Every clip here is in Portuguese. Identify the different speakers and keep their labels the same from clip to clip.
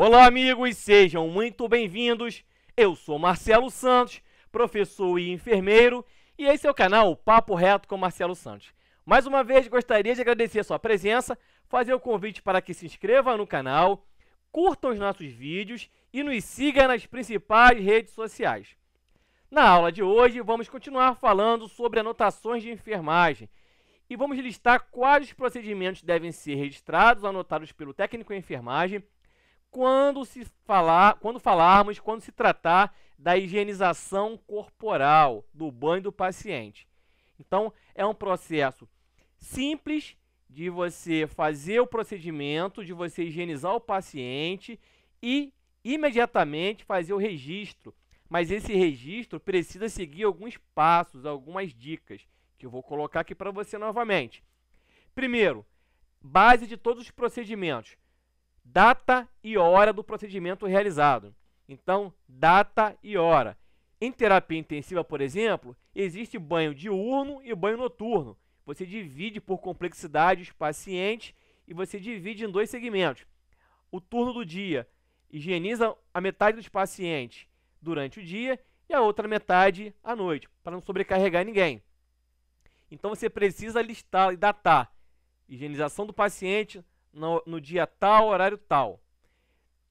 Speaker 1: Olá, amigos, sejam muito bem-vindos. Eu sou Marcelo Santos, professor e enfermeiro, e esse é o canal Papo Reto com Marcelo Santos. Mais uma vez, gostaria de agradecer a sua presença, fazer o convite para que se inscreva no canal, curta os nossos vídeos e nos siga nas principais redes sociais. Na aula de hoje, vamos continuar falando sobre anotações de enfermagem e vamos listar quais procedimentos devem ser registrados, anotados pelo técnico em enfermagem quando se falar, quando falarmos, quando se tratar da higienização corporal do banho do paciente. Então, é um processo simples de você fazer o procedimento, de você higienizar o paciente e imediatamente fazer o registro. Mas esse registro precisa seguir alguns passos, algumas dicas, que eu vou colocar aqui para você novamente. Primeiro, base de todos os procedimentos data e hora do procedimento realizado. Então, data e hora. Em terapia intensiva, por exemplo, existe banho diurno e banho noturno. Você divide por complexidade os pacientes e você divide em dois segmentos. O turno do dia higieniza a metade dos pacientes durante o dia e a outra metade à noite, para não sobrecarregar ninguém. Então você precisa listar e datar higienização do paciente no, no dia tal, horário tal.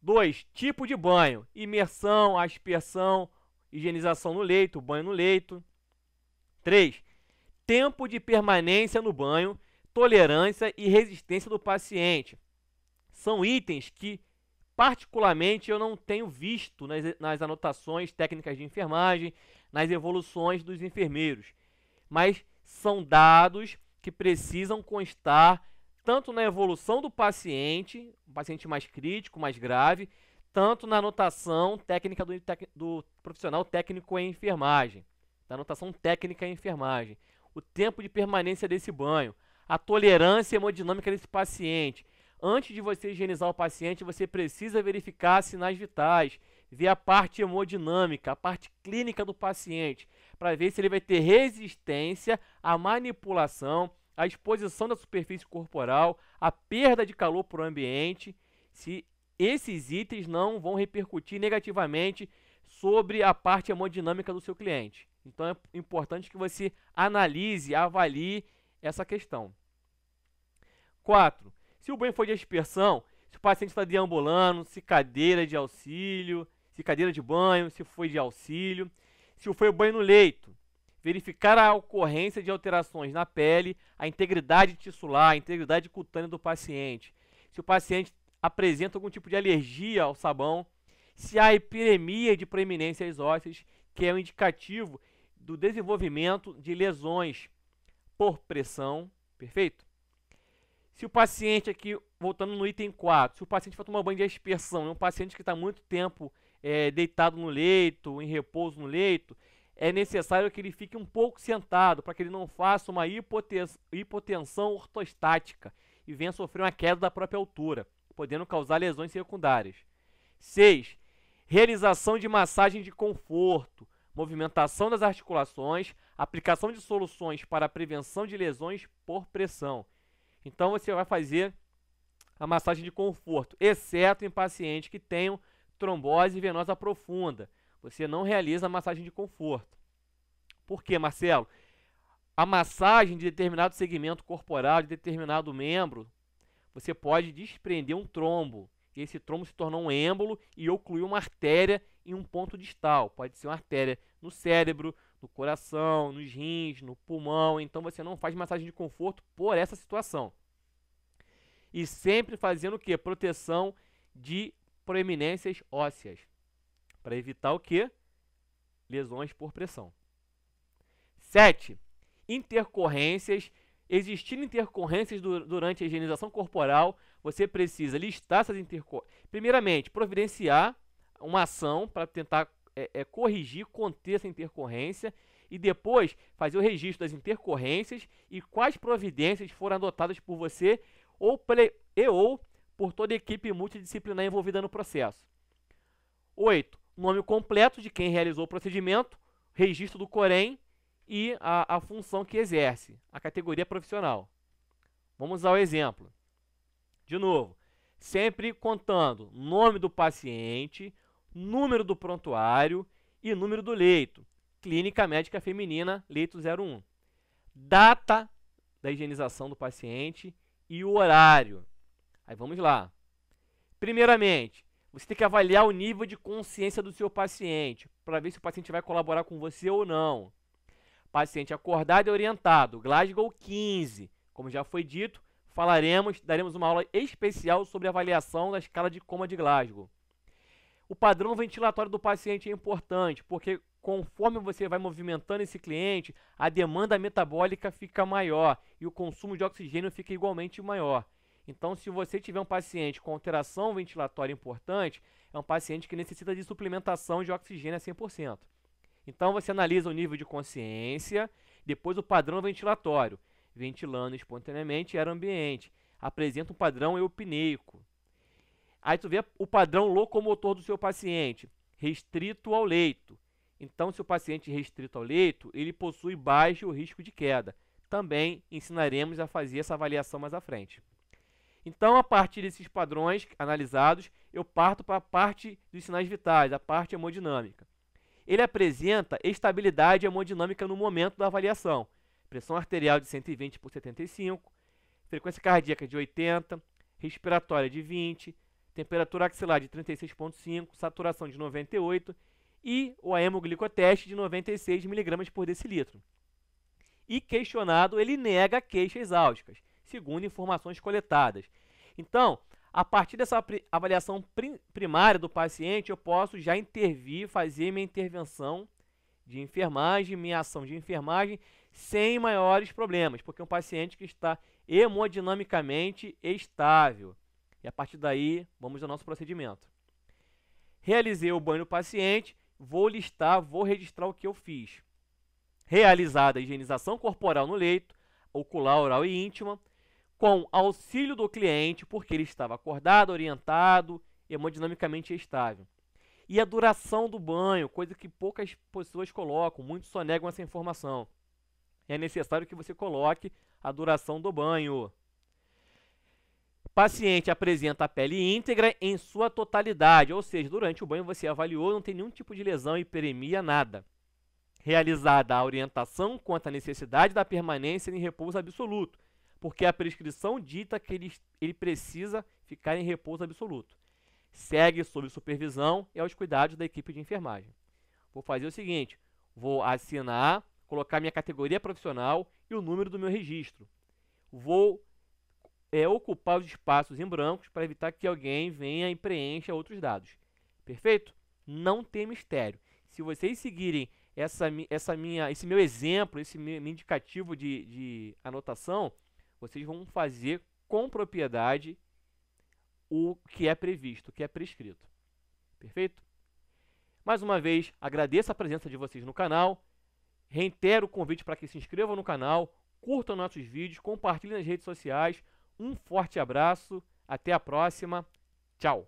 Speaker 1: 2. Tipo de banho: imersão, aspersão, higienização no leito, banho no leito. 3. Tempo de permanência no banho, tolerância e resistência do paciente. São itens que, particularmente, eu não tenho visto nas, nas anotações técnicas de enfermagem, nas evoluções dos enfermeiros, mas são dados que precisam constar tanto na evolução do paciente, um paciente mais crítico, mais grave, tanto na anotação técnica do, do profissional técnico em enfermagem, da anotação técnica em enfermagem, o tempo de permanência desse banho, a tolerância hemodinâmica desse paciente. Antes de você higienizar o paciente, você precisa verificar sinais vitais, ver a parte hemodinâmica, a parte clínica do paciente, para ver se ele vai ter resistência à manipulação, a exposição da superfície corporal, a perda de calor para o ambiente, se esses itens não vão repercutir negativamente sobre a parte hemodinâmica do seu cliente. Então é importante que você analise, avalie essa questão. 4. Se o banho foi de aspersão, se o paciente está deambulando, se cadeira de auxílio, se cadeira de banho, se foi de auxílio, se foi o banho no leito, verificar a ocorrência de alterações na pele, a integridade tissular, a integridade cutânea do paciente, se o paciente apresenta algum tipo de alergia ao sabão, se há epidemia de proeminências ósseas, que é um indicativo do desenvolvimento de lesões por pressão, perfeito? Se o paciente aqui, voltando no item 4, se o paciente for tomar banho de aspersão, é um paciente que está muito tempo é, deitado no leito, em repouso no leito, é necessário que ele fique um pouco sentado para que ele não faça uma hipotensão ortostática e venha sofrer uma queda da própria altura, podendo causar lesões secundárias. 6. Realização de massagem de conforto, movimentação das articulações, aplicação de soluções para prevenção de lesões por pressão. Então você vai fazer a massagem de conforto, exceto em pacientes que tenham trombose venosa profunda você não realiza a massagem de conforto. Por quê, Marcelo? A massagem de determinado segmento corporal, de determinado membro, você pode desprender um trombo. E esse trombo se tornou um êmbolo e ocluiu uma artéria em um ponto distal. Pode ser uma artéria no cérebro, no coração, nos rins, no pulmão. Então você não faz massagem de conforto por essa situação. E sempre fazendo o que? Proteção de proeminências ósseas para evitar o que? Lesões por pressão. 7. Intercorrências. Existindo intercorrências du durante a higienização corporal, você precisa listar essas intercorrências. Primeiramente, providenciar uma ação para tentar é, é, corrigir, conter essa intercorrência e depois fazer o registro das intercorrências e quais providências foram adotadas por você ou e ou por toda a equipe multidisciplinar envolvida no processo. 8 nome completo de quem realizou o procedimento, registro do Corém e a, a função que exerce, a categoria profissional. Vamos ao exemplo. De novo, sempre contando nome do paciente, número do prontuário e número do leito. Clínica Médica Feminina, leito 01. Data da higienização do paciente e o horário. Aí vamos lá. Primeiramente, você tem que avaliar o nível de consciência do seu paciente, para ver se o paciente vai colaborar com você ou não. Paciente acordado e orientado, Glasgow 15. Como já foi dito, falaremos, daremos uma aula especial sobre avaliação da escala de coma de Glasgow. O padrão ventilatório do paciente é importante, porque conforme você vai movimentando esse cliente, a demanda metabólica fica maior e o consumo de oxigênio fica igualmente maior. Então, se você tiver um paciente com alteração ventilatória importante, é um paciente que necessita de suplementação de oxigênio a 100%. Então, você analisa o nível de consciência, depois o padrão ventilatório, ventilando espontaneamente era ambiente, apresenta um padrão eupineico. Aí você vê o padrão locomotor do seu paciente, restrito ao leito. Então, se o paciente é restrito ao leito, ele possui baixo risco de queda. Também ensinaremos a fazer essa avaliação mais à frente. Então, a partir desses padrões analisados, eu parto para a parte dos sinais vitais, a parte hemodinâmica. Ele apresenta estabilidade hemodinâmica no momento da avaliação. Pressão arterial de 120 por 75, frequência cardíaca de 80, respiratória de 20, temperatura axilar de 36,5, saturação de 98 e o hemoglicoteste de 96 mg por decilitro. E questionado, ele nega queixas álgicas segundo informações coletadas. Então, a partir dessa avaliação primária do paciente, eu posso já intervir, fazer minha intervenção de enfermagem, minha ação de enfermagem, sem maiores problemas, porque é um paciente que está hemodinamicamente estável. E a partir daí, vamos ao nosso procedimento. Realizei o banho do paciente, vou listar, vou registrar o que eu fiz. Realizada a higienização corporal no leito, ocular, oral e íntima, com auxílio do cliente, porque ele estava acordado, orientado, hemodinamicamente estável. E a duração do banho, coisa que poucas pessoas colocam, muitos só negam essa informação. É necessário que você coloque a duração do banho. Paciente apresenta a pele íntegra em sua totalidade, ou seja, durante o banho você avaliou, não tem nenhum tipo de lesão, hiperemia, nada. Realizada a orientação quanto à necessidade da permanência em repouso absoluto, porque a prescrição dita que ele, ele precisa ficar em repouso absoluto. Segue sob supervisão e aos cuidados da equipe de enfermagem. Vou fazer o seguinte: vou assinar, colocar minha categoria profissional e o número do meu registro. Vou é, ocupar os espaços em brancos para evitar que alguém venha e preencha outros dados. Perfeito? Não tem mistério. Se vocês seguirem essa, essa minha, esse meu exemplo, esse meu indicativo de, de anotação, vocês vão fazer com propriedade o que é previsto, o que é prescrito. Perfeito? Mais uma vez, agradeço a presença de vocês no canal. Reitero o convite para que se inscrevam no canal, curtam nossos vídeos, compartilhem nas redes sociais. Um forte abraço, até a próxima. Tchau!